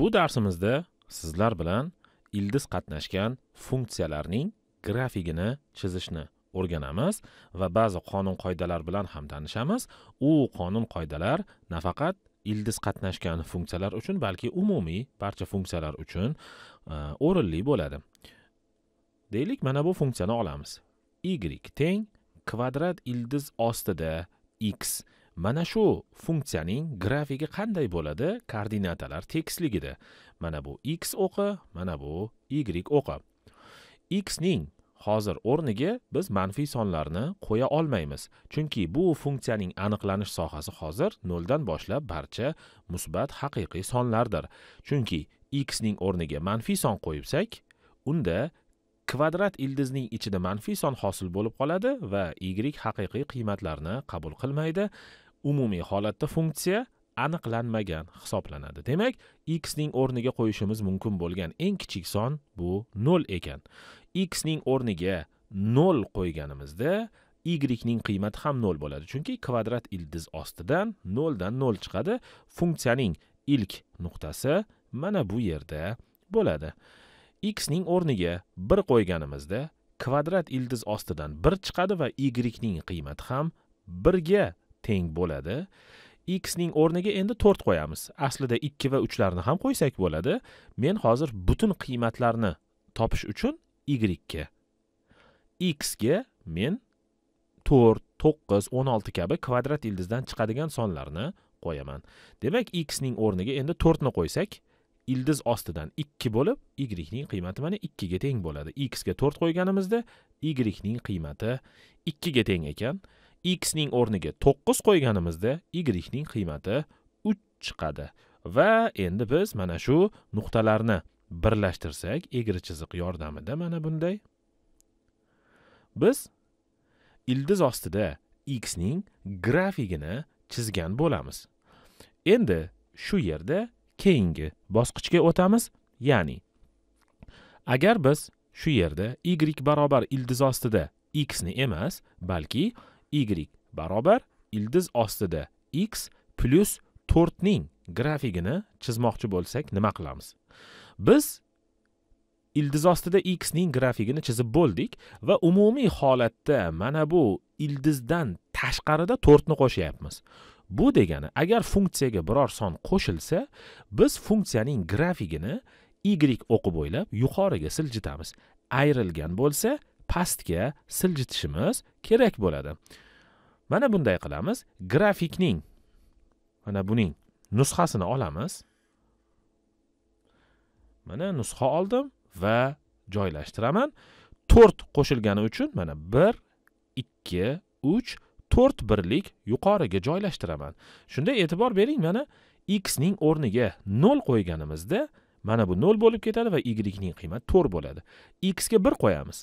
bu darsimizda sizlar bilan ildiz qatnashgan funksiyalarning grafigini chizishni o'rganamiz va ba'zi qonun qoidalar bilan ham tanishamiz u qonun qoidalar nafaqat ildiz qatnashgan funksiyalar uchun balki umumiy barcha funksiyalar uchun e, o'rinli bo'ladi deylik mana bu funksiyani olamiz y teng kvadrat ildiz ostida x mana shu funksiyaning grafigi qanday bo'ladi koordinatalar tekisligida mana bu x o'qi mana bu y o'qi x ning hozir o'rniga biz manfiy sonlarni qo'ya olmaymiz chunki bu funksiyaning aniqlanish sohasi hozir noldan boshlab barcha musbat haqiqiy sonlardir chunki x ning o'rniga manfiy son qo'yibsak unda kvadrat ildizning ichida manfiy son hosil bo'lib qoladi va y haqiqiy qiymatlarni qabul qilmaydi umumiy holatda funksiya aniqlanmagan hisoblanadi demak x ning o'rniga qo'yishimiz mumkin bo'lgan eng kichik son bu 0 ekan x ning o'rniga 0 qo'yganimizda y ning qiymati ham 0 bo'ladi chunki kvadrat ildiz ostidan 0 dan 0 chiqadi funksiyaning ilk nuqtasi mana bu yerda bo'ladi x ning o'rniga 1 qo'yganimizda kvadrat ildiz ostidan 1 chiqadi va y ning qiymati ham 1 ga teng bo'ladi x ning o'rniga endi to'rt qo'yamiz aslida ikki va uchlarni ham qo'ysak bo'ladi men hozir butun qiymatlarni topish uchun y ga x ga men to'rt to'qqiz o'n olti kabi kvadrat ildizdan chiqadigan sonlarni qo'yaman demak x ning o'rniga endi to'rtni qo'ysak ildiz ostidan ikki bo'lib y ning qiymati mana ikkiga teng bo'ladi x ga to'rt qo'yganimizda y ning qiymati ikkiga teng ekan x ning o'rniga 9 qo'yganimizda y ning qiymati 3 chiqadi va endi biz mana shu nuqtalarni birlashtirsak egri chiziq yordamida mana bunday biz ildiz ostida x ning grafigini chizgan bo'lamiz endi shu yerda keyingi bosqichga o'tamiz ya'ni agar biz shu yerda y barobar ildiz ostida x ni emas balki y barobar ildiz ostida x 4 ning grafigini chizmoqchi bo'lsak nima qilamiz biz ildiz ostida x ning grafigini chizib bo'ldik va umumiy holatda mana bu ildizdan tashqarida to'rtni qo'shyapmiz bu degani agar funksiyaga biror son qo'shilsa biz funksiyaning grafigini y o'qib o'ylab yuqoriga siljitamiz ayrilgan bo'lsa pastga siljitishimiz kerak bo'ladi mana bunday qilamiz grafikning mana buning nusxasini olamiz mana nusxa oldim va joylashtiraman to'rt qo'shilgani uchun mana bir ikki uch to'rt birlik yuqoriga joylashtiraman shunda e'tibor bering mana x ning o'rniga nol qo'yganimizda mana bu nol bo'lib ketadi va y ning qiymati to'rt bo'ladi x ga bir qo'yamiz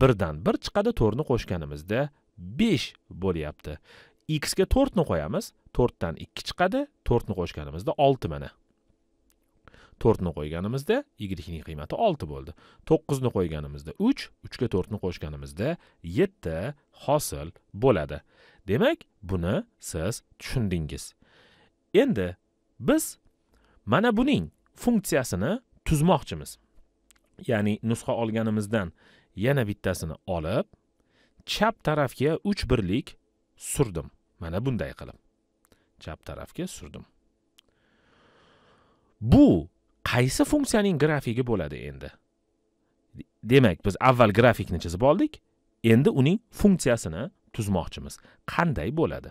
birdan bir chiqadi to'rtni qo'shganimizda besh bo'lyapti x ga to'rtni qo'yamiz to'rtdan ikki chiqadi to'rtni qo'shganimizda olti mana to'rtni qo'yganimizda yning qiymati olti bo'ldi to'qqizni qo'yganimizda uch uchga to'rtni qo'shganimizda yetti hosil bo'ladi demak buni siz tushundingiz endi biz mana buning funksiyasini tuzmoqchimiz ya'ni nusxa olganimizdan yana bittasini olib chap tarafga uch birlik surdim mana bunday qilib chap tarafga surdim bu qaysi funksiyaning grafigi bo'ladi endi demak biz avval grafikni chizib oldik endi uning funksiyasini tuzmoqchimiz qanday bo'ladi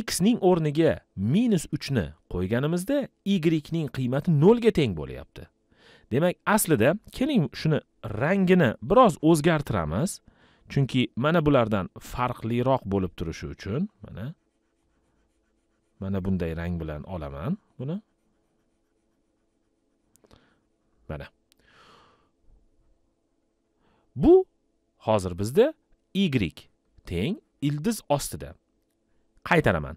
x ning o'rniga minus uchni qo'yganimizda y ning qiymati nolga teng bo'lyapti demak aslida keling shuni rangini biroz o'zgartiramiz chunki mana bulardan farqliroq bo'lib turishi uchun mana mana bunday rang bilan olaman buni mana bu hozir bizda y teng ildiz ostida qaytaraman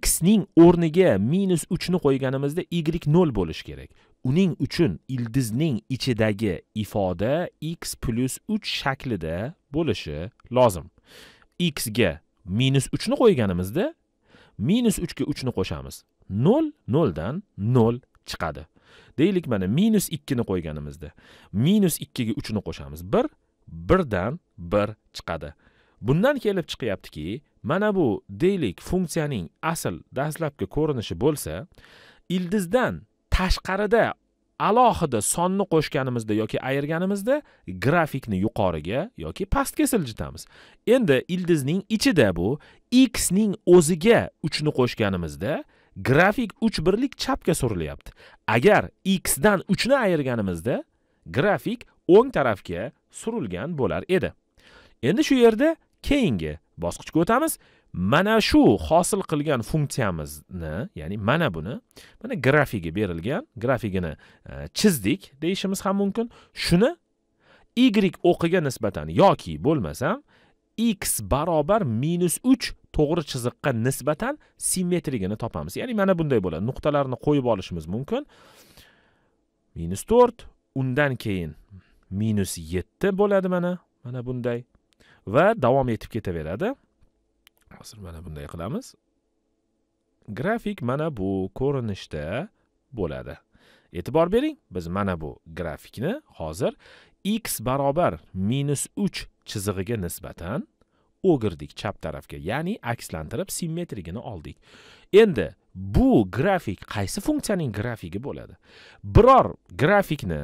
x ning o'rniga minus uchni qo'yganimizda y nol bo'lishi kerak uning uchun ildizning ichidagi ifoda x plyus uch shaklida bo'lishi lozim x ga minus uchni qo'yganimizda minus uchga uchni qo'shamiz nol noldan nol chiqadi deylik mana minus ikkini qo'yganimizda minus ikkiga uchni qo'shamiz bir birdan bir chiqadi bundan kelib chiqyaptiki mana bu deylik funksiyaning asl dastlabki ko'rinishi bo'lsa ildizdan tashqarida alohida sonni qo'shganimizda yoki ayirganimizda grafikni yuqoriga yoki pastga siljitamiz endi ildizning ichida bu x ning o'ziga 3 ni qo'shganimizda grafik 3 birlik chapga surilyapti agar x dan 3 ni ayirganimizda grafik o'ng tarafga surilgan bo'lar edi endi shu yerda keyingi bosqichga o'tamiz mana shu hosil qilgan funksiyamizni ya'ni mana buni mana grafigi berilgan grafigini e, chizdik deyishimiz ham mumkin shuni y o'qiga nisbatan yoki bo'lmasam x barobar minus uch to'g'ri chiziqqa nisbatan simmetrigini topamiz ya'ni mana bunday bo'ladi nuqtalarni qo'yib olishimiz mumkin minus to'rt undan keyin minus yetti bo'ladi mana mana bunday va davom etib ketaveradi hozir mana bunday qilamiz grafik mana bu ko'rinishda bo'ladi e'tibor bering biz mana bu grafikni hozir x barobar minus uch chizig'iga nisbatan o'girdik chap tarafga ya'ni akslantirib simmetrigini oldik endi bu grafik qaysi funksiyaning grafigi bo'ladi biror grafikni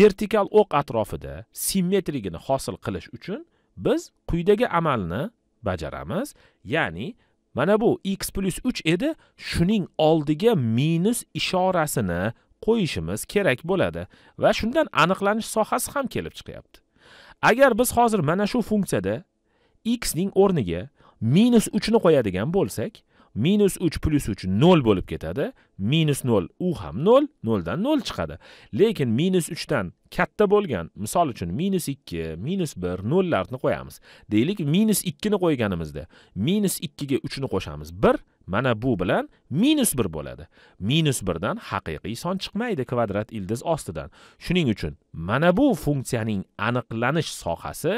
vertikal o'q atrofida simmetrigini hosil qilish uchun biz quyidagi amalni bajaramiz ya'ni mana bu x plyus uch edi shuning oldiga minus ishorasini qo'yishimiz kerak bo'ladi va shundan aniqlanish sohasi ham kelib chiqyapti agar biz hozir mana shu funksiyada x ning o'rniga minus uchni qo'yadigan bo'lsak minus uch plus uch nol bo'lib ketadi minus nol u ham nol noldan nol chiqadi lekin minus uchdan katta bo'lgan misol uchun minus ikki minus bir nollarni qo'yamiz deylik minus ikkini qo'yganimizda minus ikkiga uchni qo'shamiz bir mana bu bilan minus bir bo'ladi minus birdan haqiqiy son chiqmaydi kvadrat ildiz ostidan shuning uchun mana bu funksiyaning aniqlanish sohasi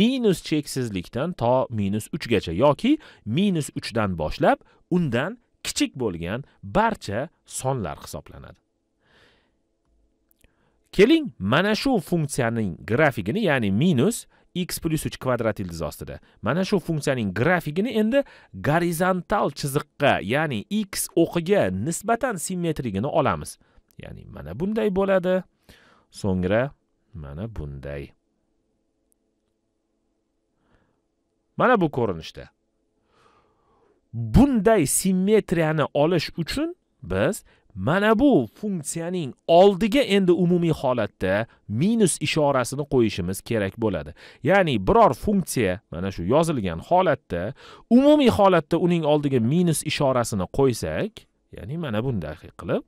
minus cheksizlikdan to minus uchgacha yoki minus uchdan boshlab undan kichik bo'lgan barcha sonlar hisoblanadi keling mana shu funksiyaning grafigini ya'ni minus x plus 3 kvadrat ildiz ostida mana shu funksiyaning grafigini endi gorizontal chiziqqa ya'ni x o'qiga nisbatan simmetrigini olamiz ya'ni mana bunday bo'ladi so'ngra mana bunday mana bu ko'rinishda bunday simmetriyani olish uchun biz mana bu funksiyaning oldiga endi umumiy holatda minus ishorasini qo'yishimiz kerak bo'ladi ya'ni biror funksiya mana shu yozilgan holatda umumiy holatda uning oldiga minus ishorasini qo'ysak ya'ni mana bunday qilib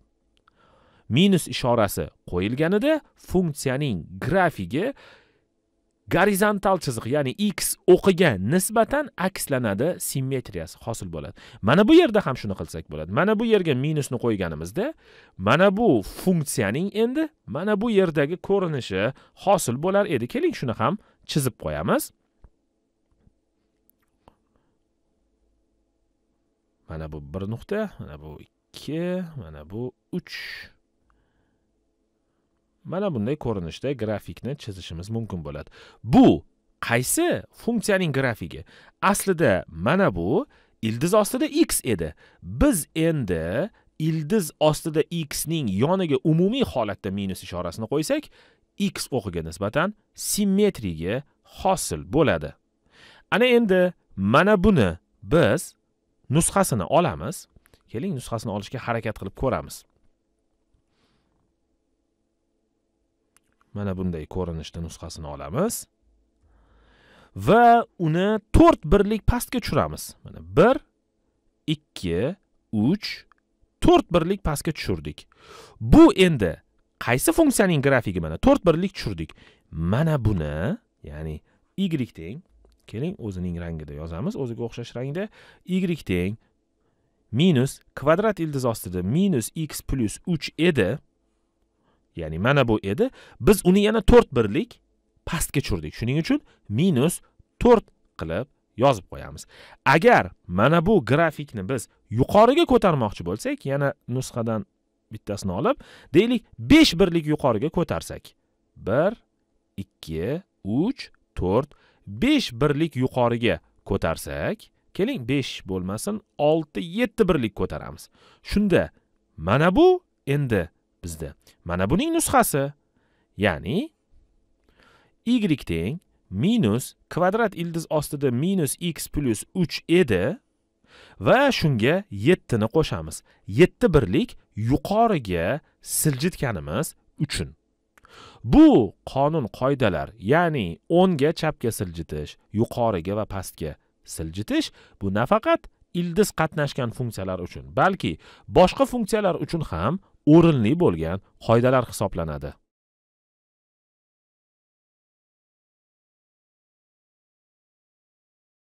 minus ishorasi qo'yilganida funksiyaning grafigi gorizontal chiziq ya'ni x o'qiga nisbatan akslanadi simmetriyasi hosil bo'ladi mana bu yerda ham shuni qilsak bo'ladi mana bu yerga minusni qo'yganimizda mana bu funksiyaning endi mana bu yerdagi ko'rinishi hosil bo'lar edi keling shuni ham chizib qo'yamiz mana bu bir nuqta mana bu ikki mana bu uch mana bunday ko'rinishda grafikni chizishimiz mumkin bo'ladi bu qaysi funksiyaning grafigi aslida mana bu ildiz ostida x edi biz endi ildiz ostida x ning yoniga umumiy holatda minus ishorasini qo'ysak x o'qiga nisbatan simmetriyaga hosil bo'ladi ana endi mana buni biz nusxasini olamiz keling nusxasini olishga harakat qilib ko'ramiz mana bunday ko'rinishda nusxasini olamiz va uni 4 birlik pastga tushiramiz mana 1 2 3 4 birlik pastga tushirdik bu endi qaysi funksiyaning grafigi mana 4 birlik tushirdik mana buni ya'ni y teng keling o'zining rangida yozamiz o'ziga o'xshash rangda y teng minus kvadrat ildiz ostida minus x plyus 3 edi ya'ni mana bu edi biz uni yana to'rt birlik pastga tushirdik shuning uchun minus to'rt qilib yozib qo'yamiz agar mana bu grafikni biz yuqoriga ko'tarmoqchi bo'lsak yana nusxadan bittasini olib deylik besh birlik yuqoriga ko'tarsak bir ikki uch to'rt besh birlik yuqoriga ko'tarsak keling besh bo'lmasin olti yetti birlik ko'taramiz shunda mana bu endi bizda mana buning nusxasi ya'ni y teng minus kvadrat ildiz ostida minus x plyus uch edi va shunga yettini qo'shamiz yetti birlik yuqoriga siljitganimiz uchun bu qonun qoidalar ya'ni o'ngga chapga siljitish yuqoriga va pastga siljitish bu nafaqat ildiz qatnashgan funksiyalar uchun balki boshqa funksiyalar uchun ham o'rinli bo'lgan qoidalar hisoblanadi